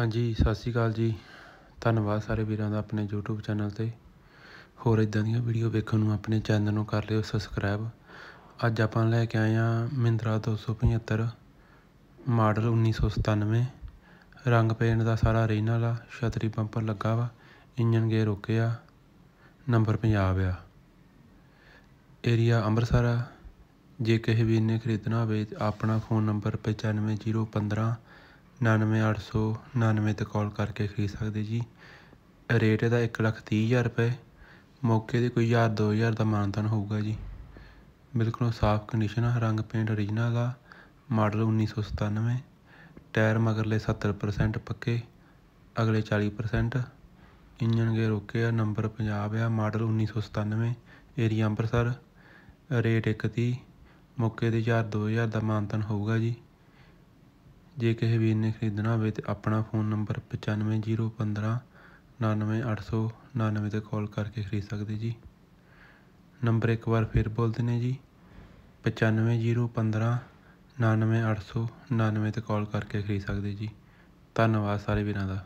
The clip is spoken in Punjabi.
ਹਾਂਜੀ ਸਤਿ ਸ਼੍ਰੀ ਅਕਾਲ ਜੀ ਧੰਨਵਾਦ ਸਾਰੇ ਵੀਰਾਂ ਦਾ ਆਪਣੇ YouTube ਚੈਨਲ ਤੇ ਹੋਰ ਇਦਾਂ ਦੀਆਂ ਵੀਡੀਓ ਵੇਖਣ ਨੂੰ ਆਪਣੇ ਚੈਨਲ ਨੂੰ ਕਰ ਲਿਓ ਸਬਸਕ੍ਰਾਈਬ ਅੱਜ ਆਪਾਂ ਲੈ ਕੇ ਆਏ ਆ ਮਿੰਦਰਾ 275 ਮਾਡਲ 1997 ਰੰਗ ਪੇਂਟ ਦਾ ਸਾਰਾ ਰੀਨਲ ਆ ਛਤਰੀ ਬੰਪਰ ਲੱਗਾ ਵਾ ਇੰਜਨ ਗੇਅਰ ਓਕੇ ਆ ਨੰਬਰ ਪੰਜਾਬ ਆ ਏਰੀਆ ਅੰਮ੍ਰਿਤਸਰ ਆ ਜੇ ਕਿਸੇ ਵੀ ਨੇ ਖਰੀਦਣਾ ਹੋਵੇ ਆਪਣਾ ਫੋਨ ਨੰਬਰ 95015 99899 'ਤੇ ਕਾਲ ਕਰਕੇ ਖਰੀਦ ਸਕਦੇ ਜੀ ਰੇਟ ਇਹਦਾ ਇੱਕ ਲੱਖ ਤੀਹ ਹਜ਼ਾਰ ਰੁਪਏ ਮੌਕੇ 'ਤੇ ਕੋਈ ਹਜ਼ਾਰ ਦੋ ਹਜ਼ਾਰ ਦਾ ਮਾਨਤਾਨ ਹੋਊਗਾ ਜੀ ਬਿਲਕੁਲ ਸਾਫ਼ ਕੰਡੀਸ਼ਨ ਆ ਰੰਗ ਪੇਂਟ ਓਰੀਜਨਲ ਆ ਮਾਡਲ 1997 ਟਾਇਰ ਮਗਰਲੇ 70% ਪੱਕੇ ਅਗਲੇ 40% ਇੰਜਨ ਗੇ ਰੋਕੇ ਆ ਨੰਬਰ ਪੰਜਾਬ ਆ ਮਾਡਲ 1997 ਏਰੀਆ ਅੰਬਰਸਰ ਰੇਟ 130 ਮੌਕੇ 'ਤੇ ਹਜ਼ਾਰ ਦੋ ਹਜ਼ਾਰ ਦਾ ਮਾਨਤਾਨ ਹੋਊਗਾ ਜੀ ਜੇ ਕਿਸੇ ਵੀਰ ਨੇ ਖਰੀਦਣਾ ਹੋਵੇ ਤੇ ਆਪਣਾ ਫ਼ੋਨ ਨੰਬਰ 95015 99899 ਤੇ ਕਾਲ ਕਰਕੇ ਖਰੀਦ ਸਕਦੇ ਜੀ ਨੰਬਰ ਇੱਕ ਵਾਰ ਫਿਰ ਬੋਲਦੇ ਨੇ ਜੀ 95015 99899 ਤੇ ਕਾਲ ਕਰਕੇ ਖਰੀਦ ਸਕਦੇ ਜੀ ਧੰਨਵਾਦ ਸਾਰੇ ਵੀਰਾਂ ਦਾ